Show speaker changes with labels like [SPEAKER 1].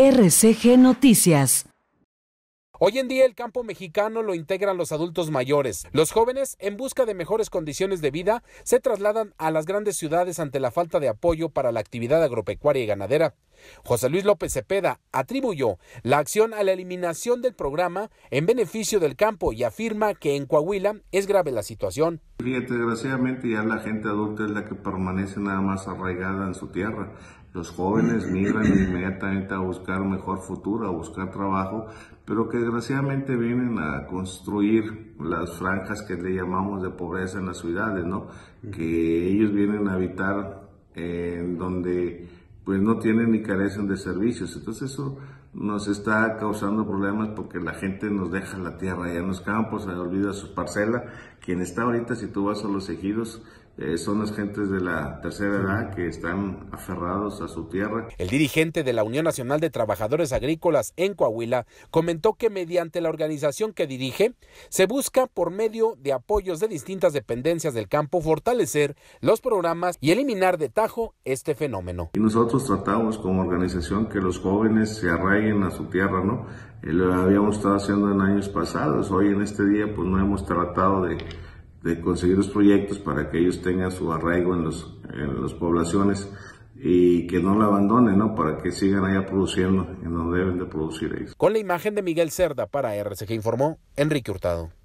[SPEAKER 1] RCG Noticias. Hoy en día el campo mexicano lo integran los adultos mayores. Los jóvenes, en busca de mejores condiciones de vida, se trasladan a las grandes ciudades ante la falta de apoyo para la actividad agropecuaria y ganadera. José Luis López Cepeda atribuyó la acción a la eliminación del programa en beneficio del campo y afirma que en Coahuila es grave la situación.
[SPEAKER 2] Fíjate, desgraciadamente ya la gente adulta es la que permanece nada más arraigada en su tierra. Los jóvenes migran inmediatamente a buscar mejor futuro, a buscar trabajo, pero que desgraciadamente vienen a construir las franjas que le llamamos de pobreza en las ciudades, ¿no? Que ellos vienen a habitar en donde pues no tienen ni carecen de servicios. Entonces eso nos está causando problemas porque la gente nos deja la tierra y en los campos, se olvida sus parcelas. Quien está ahorita, si tú vas a los ejidos,
[SPEAKER 1] eh, son las gentes de la tercera edad que están aferrados a su tierra. El dirigente de la Unión Nacional de Trabajadores Agrícolas en Coahuila comentó que mediante la organización que dirige se busca por medio de apoyos de distintas dependencias del campo fortalecer los programas y eliminar de tajo este fenómeno. Y
[SPEAKER 2] nosotros tratamos como organización que los jóvenes se arraigan a su tierra, ¿no? Eh, lo habíamos estado haciendo en años pasados, hoy en este día pues no hemos tratado de, conseguir los proyectos para que ellos tengan su arraigo en, los, las poblaciones y que no la abandonen, ¿no? Para que sigan allá produciendo en donde deben de producir ellos.
[SPEAKER 1] Con la imagen de Miguel Cerda para RCG informó Enrique Hurtado.